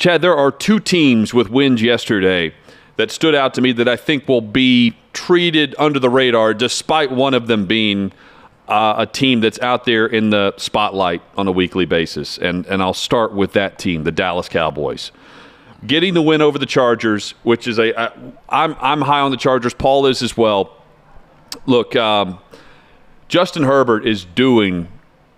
Chad, there are two teams with wins yesterday that stood out to me that I think will be treated under the radar, despite one of them being uh, a team that's out there in the spotlight on a weekly basis. And, and I'll start with that team, the Dallas Cowboys. Getting the win over the Chargers, which is a, I, I'm, I'm high on the Chargers. Paul is as well. Look, um, Justin Herbert is doing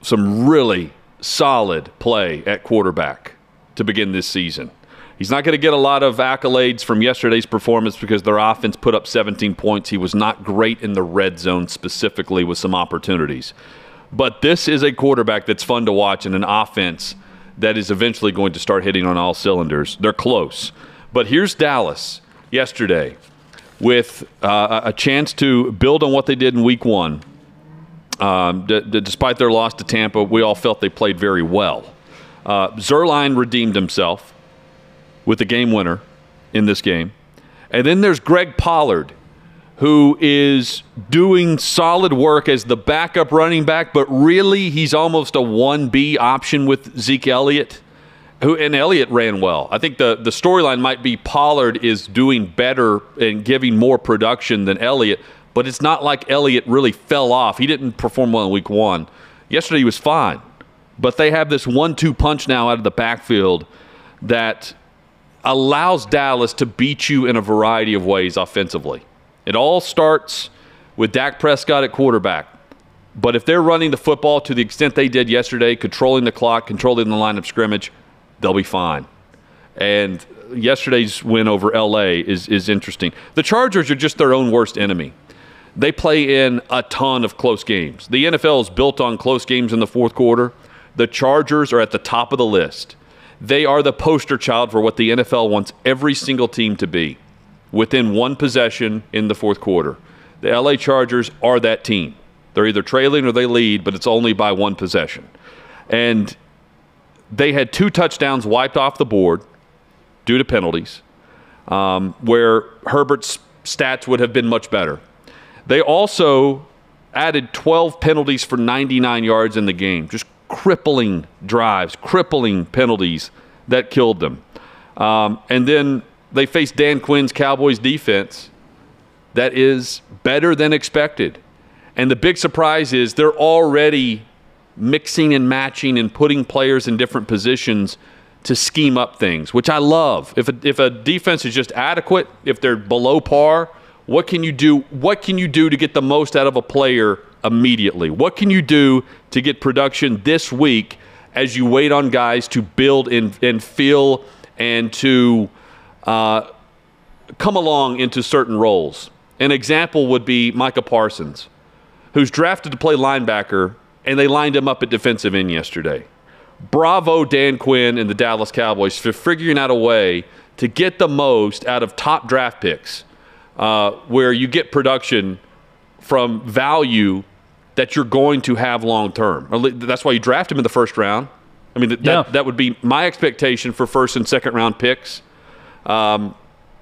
some really solid play at quarterback to begin this season. He's not going to get a lot of accolades from yesterday's performance because their offense put up 17 points. He was not great in the red zone specifically with some opportunities. But this is a quarterback that's fun to watch and an offense that is eventually going to start hitting on all cylinders. They're close. But here's Dallas yesterday with uh, a chance to build on what they did in week one. Um, d- d- despite their loss to Tampa, we all felt they played very well. Uh, Zerline redeemed himself with the game winner in this game. And then there's Greg Pollard, who is doing solid work as the backup running back, but really he's almost a 1B option with Zeke Elliott. Who, and Elliott ran well. I think the, the storyline might be Pollard is doing better and giving more production than Elliott, but it's not like Elliott really fell off. He didn't perform well in week one. Yesterday he was fine. But they have this one two punch now out of the backfield that allows Dallas to beat you in a variety of ways offensively. It all starts with Dak Prescott at quarterback. But if they're running the football to the extent they did yesterday, controlling the clock, controlling the line of scrimmage, they'll be fine. And yesterday's win over LA is, is interesting. The Chargers are just their own worst enemy. They play in a ton of close games. The NFL is built on close games in the fourth quarter the Chargers are at the top of the list. They are the poster child for what the NFL wants every single team to be within one possession in the fourth quarter. The LA Chargers are that team. They're either trailing or they lead, but it's only by one possession. And they had two touchdowns wiped off the board due to penalties, um, where Herbert's stats would have been much better. They also added 12 penalties for 99 yards in the game, just crippling drives, crippling penalties that killed them. Um, and then they faced Dan Quinn's Cowboys defense that is better than expected. And the big surprise is they're already mixing and matching and putting players in different positions to scheme up things, which I love. If a, if a defense is just adequate, if they're below par, what can you do? What can you do to get the most out of a player immediately? What can you do to get production this week as you wait on guys to build and, and feel and to uh, come along into certain roles? An example would be Micah Parsons, who's drafted to play linebacker, and they lined him up at defensive end yesterday. Bravo, Dan Quinn and the Dallas Cowboys for figuring out a way to get the most out of top draft picks, uh, where you get production from value that you're going to have long term. That's why you draft him in the first round. I mean, that, yeah. that, that, would be my expectation for first and second round picks. Um,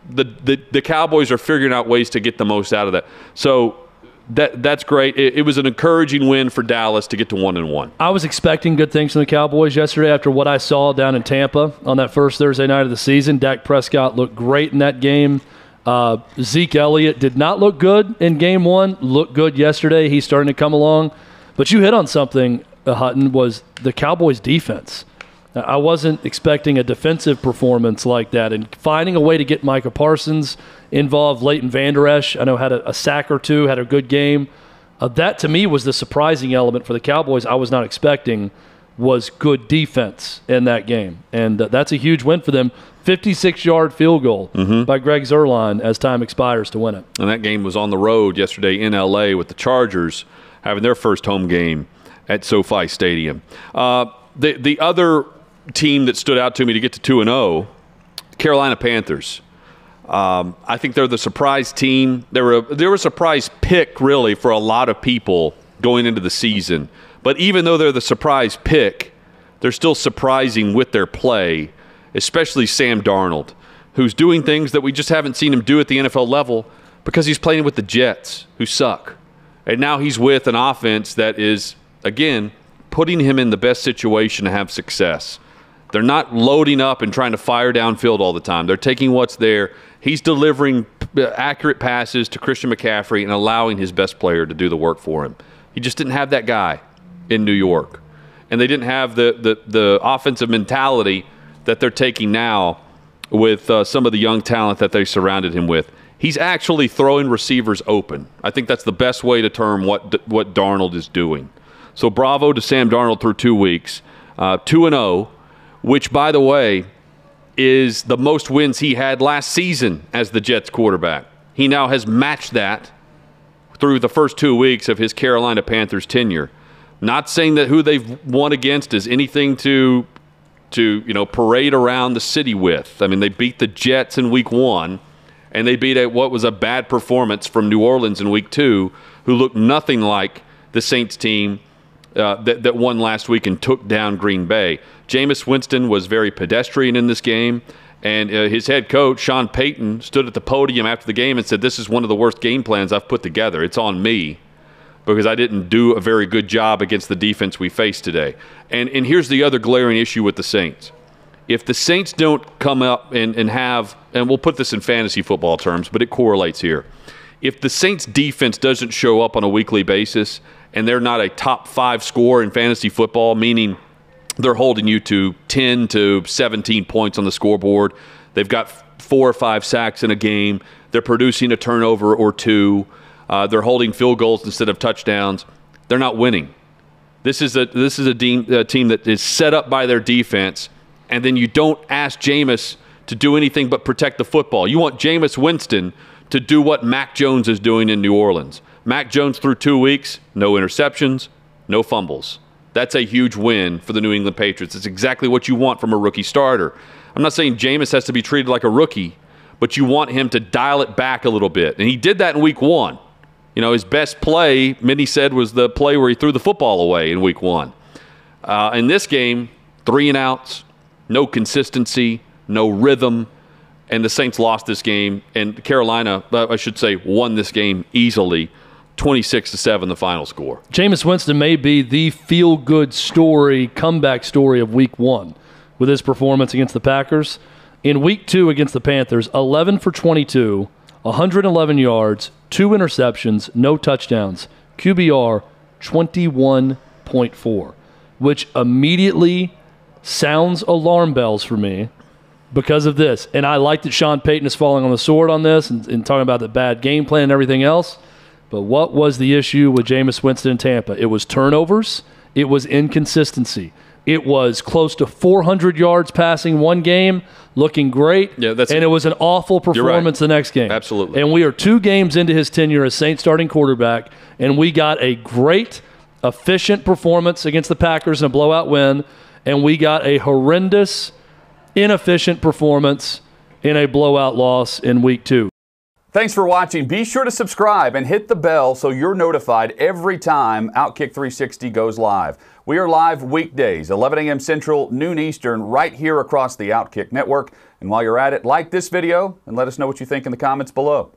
the, the, the Cowboys are figuring out ways to get the most out of that. So that that's great. It, it, was an encouraging win for Dallas to get to one and one. I was expecting good things from the Cowboys yesterday after what I saw down in Tampa on that first Thursday night of the season. Dak Prescott looked great in that game. Uh, Zeke Elliott did not look good in game one, looked good yesterday. He's starting to come along. But you hit on something, uh, Hutton, was the Cowboys' defense. I wasn't expecting a defensive performance like that. And finding a way to get Micah Parsons involved, Leighton Vander Esch, I know had a, a sack or two, had a good game. Uh, that to me was the surprising element for the Cowboys I was not expecting was good defense in that game. And uh, that's a huge win for them. 56 yard field goal mm-hmm. by Greg Zerline as time expires to win it. And that game was on the road yesterday in LA with the Chargers having their first home game at SoFi Stadium. Uh, the, the other team that stood out to me to get to 2 0, Carolina Panthers. Um, I think they're the surprise team. They were, a, they were a surprise pick, really, for a lot of people going into the season. But even though they're the surprise pick, they're still surprising with their play, especially Sam Darnold, who's doing things that we just haven't seen him do at the NFL level because he's playing with the Jets, who suck. And now he's with an offense that is, again, putting him in the best situation to have success. They're not loading up and trying to fire downfield all the time. They're taking what's there. He's delivering uh, accurate passes to Christian McCaffrey and allowing his best player to do the work for him. He just didn't have that guy in New York. And they didn't have the, the, the offensive mentality that they're taking now with uh, some of the young talent that they surrounded him with. He's actually throwing receivers open. I think that's the best way to term what, what Darnold is doing. So bravo to Sam Darnold through two weeks, uh, 2 uh, 0, which, by the way, is the most wins he had last season as the Jets quarterback. He now has matched that through the first two weeks of his Carolina Panthers tenure. Not saying that who they've won against is anything to to you know parade around the city with. I mean, they beat the Jets in Week One, and they beat a, what was a bad performance from New Orleans in Week Two, who looked nothing like the Saints team uh, that, that won last week and took down Green Bay. Jameis Winston was very pedestrian in this game. And uh, his head coach, Sean Payton, stood at the podium after the game and said, This is one of the worst game plans I've put together. It's on me because I didn't do a very good job against the defense we faced today. And, and here's the other glaring issue with the Saints. If the Saints don't come up and, and have, and we'll put this in fantasy football terms, but it correlates here. If the Saints defense doesn't show up on a weekly basis and they're not a top five score in fantasy football, meaning they're holding you to 10 to 17 points on the scoreboard, they've got four or five sacks in a game, they're producing a turnover or two uh, they're holding field goals instead of touchdowns. They're not winning. This is a this is a, de- a team that is set up by their defense, and then you don't ask Jameis to do anything but protect the football. You want Jameis Winston to do what Mac Jones is doing in New Orleans. Mac Jones through two weeks, no interceptions, no fumbles. That's a huge win for the New England Patriots. It's exactly what you want from a rookie starter. I'm not saying Jameis has to be treated like a rookie, but you want him to dial it back a little bit. And he did that in week one. You know, his best play, many said, was the play where he threw the football away in week one. Uh, in this game, three and outs, no consistency, no rhythm, and the Saints lost this game. And Carolina, uh, I should say, won this game easily. 26 to 7 the final score. Jameis Winston may be the feel good story, comeback story of week 1 with his performance against the Packers. In week 2 against the Panthers, 11 for 22, 111 yards, two interceptions, no touchdowns, QBR 21.4, which immediately sounds alarm bells for me because of this. And I like that Sean Payton is falling on the sword on this and, and, talking about the bad game plan and everything else. But what was the issue with Jameis Winston in Tampa? It was turnovers, it was inconsistency. It was close to 400 yards passing one game, looking great. Yeah, that's and it was an awful performance right. the next game. Absolutely. And we are two games into his tenure as Saint starting quarterback, and we got a great, efficient performance against the Packers in a blowout win, and we got a horrendous, inefficient performance in a blowout loss in week two. Thanks for watching. Be sure to subscribe and hit the bell so you're notified every time Outkick 360 goes live. We are live weekdays, 11 a.m. Central, noon Eastern, right here across the Outkick network. And while you're at it, like this video and let us know what you think in the comments below.